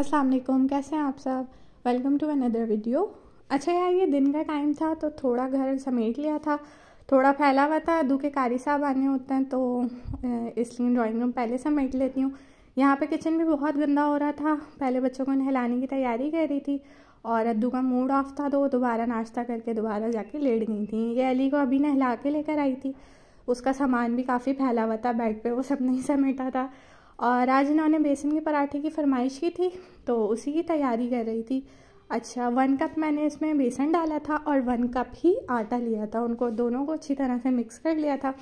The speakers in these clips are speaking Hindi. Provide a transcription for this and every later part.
अस्सलाम वालेकुम कैसे हैं आप सब वेलकम टू अनदर वीडियो अच्छा यार ये दिन का टाइम था तो थोड़ा घर समेट लिया था थोड़ा फैला हुआ था दू के कारी साहब आने होते हैं तो इसलिए ड्राइंग रूम पहले समेट लेती हूँ यहाँ पे किचन भी बहुत गंदा हो रहा था पहले बच्चों को नहलाने की तैयारी कर रही थी और अद्दू का मूड ऑफ था तो वो दोबारा नाश्ता करके दोबारा जाके लेट गई थी ये अली को अभी नहला के लेकर आई थी उसका सामान भी काफ़ी फैला हुआ था बेड पे वो सब नहीं समेटा था और आज इन्होंने बेसन के पराठे की फरमाइश की थी तो उसी की तैयारी कर रही थी अच्छा वन कप मैंने इसमें बेसन डाला था और वन कप ही आटा लिया था उनको दोनों को अच्छी तरह से मिक्स कर लिया था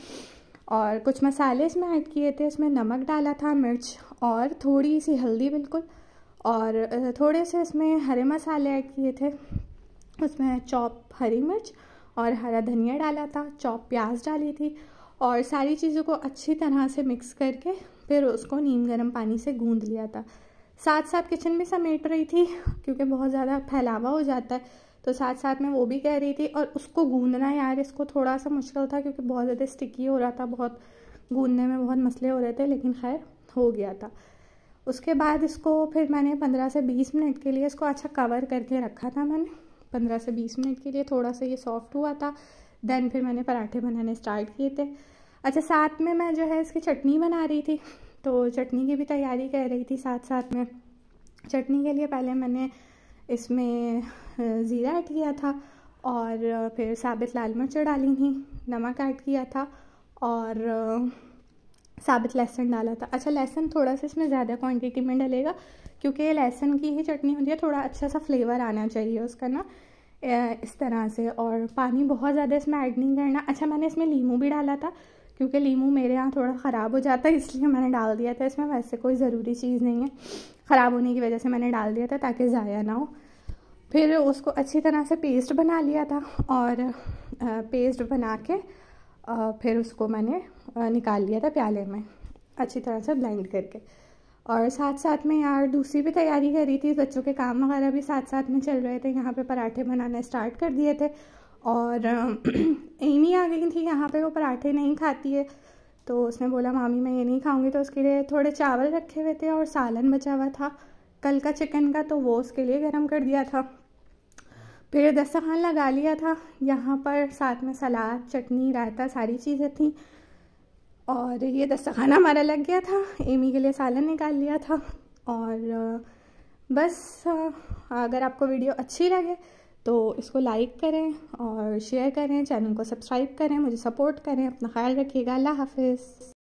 और कुछ मसाले इसमें ऐड किए थे इसमें नमक डाला था मिर्च और थोड़ी सी हल्दी बिल्कुल और थोड़े से इसमें हरे मसाले ऐड किए थे उसमें चॉप हरी मिर्च और हरा धनिया डाला था चॉप प्याज डाली थी और सारी चीज़ों को अच्छी तरह से मिक्स करके फिर उसको नीम गर्म पानी से गूंद लिया था साथ साथ किचन भी समेट रही थी क्योंकि बहुत ज़्यादा फैलावा हो जाता है तो साथ साथ में वो भी कह रही थी और उसको गूंदना यार इसको थोड़ा सा मुश्किल था क्योंकि बहुत ज़्यादा स्टिकी हो रहा था बहुत गूंदने में बहुत मसले हो रहे थे लेकिन खैर हो गया था उसके बाद इसको फिर मैंने पंद्रह से बीस मिनट के लिए इसको अच्छा कवर करके रखा था मैंने पंद्रह से बीस मिनट के लिए थोड़ा सा ये सॉफ्ट हुआ था देन फिर मैंने पराठे बनाने स्टार्ट किए थे अच्छा साथ में मैं जो है इसकी चटनी बना रही थी तो चटनी की भी तैयारी कर रही थी साथ साथ में चटनी के लिए पहले मैंने इसमें ज़ीरा ऐड किया था और फिर साबित लाल मिर्च डाली थी नमक ऐड किया था और साबित लहसुन डाला था अच्छा लहसुन थोड़ा सा इसमें ज़्यादा क्वांटिटी में डलेगा क्योंकि लहसुन की ही चटनी होती है थोड़ा अच्छा सा फ्लेवर आना चाहिए उसका ना इस तरह से और पानी बहुत ज़्यादा इसमें ऐड नहीं करना अच्छा मैंने इसमें लीमू भी डाला था क्योंकि लीमू मेरे यहाँ थोड़ा ख़राब हो जाता है इसलिए मैंने डाल दिया था इसमें वैसे कोई ज़रूरी चीज़ नहीं है ख़राब होने की वजह से मैंने डाल दिया था ताकि ज़ाया ना हो फिर उसको अच्छी तरह से पेस्ट बना लिया था और पेस्ट बना के फिर उसको मैंने निकाल लिया था प्याले में अच्छी तरह से ब्लेंड करके और साथ साथ में यार दूसरी भी तैयारी करी थी बच्चों के काम वगैरह भी साथ साथ में चल रहे थे यहाँ पे पराठे बनाना स्टार्ट कर दिए थे और एमी आ गई थी यहाँ पे वो पराठे नहीं खाती है तो उसने बोला मामी मैं ये नहीं खाऊंगी तो उसके लिए थोड़े चावल रखे हुए थे और सालन बचा हुआ था कल का चिकन का तो वो उसके लिए गर्म कर दिया था फिर दस्तखान लगा लिया था यहाँ पर साथ में सलाद चटनी रायता सारी चीज़ें थी और ये दस्तखाना हमारा लग गया था एमी के लिए सालन निकाल लिया था और बस अगर आपको वीडियो अच्छी लगे तो इसको लाइक करें और शेयर करें चैनल को सब्सक्राइब करें मुझे सपोर्ट करें अपना ख्याल रखिएगा अल्लाह हाफिज़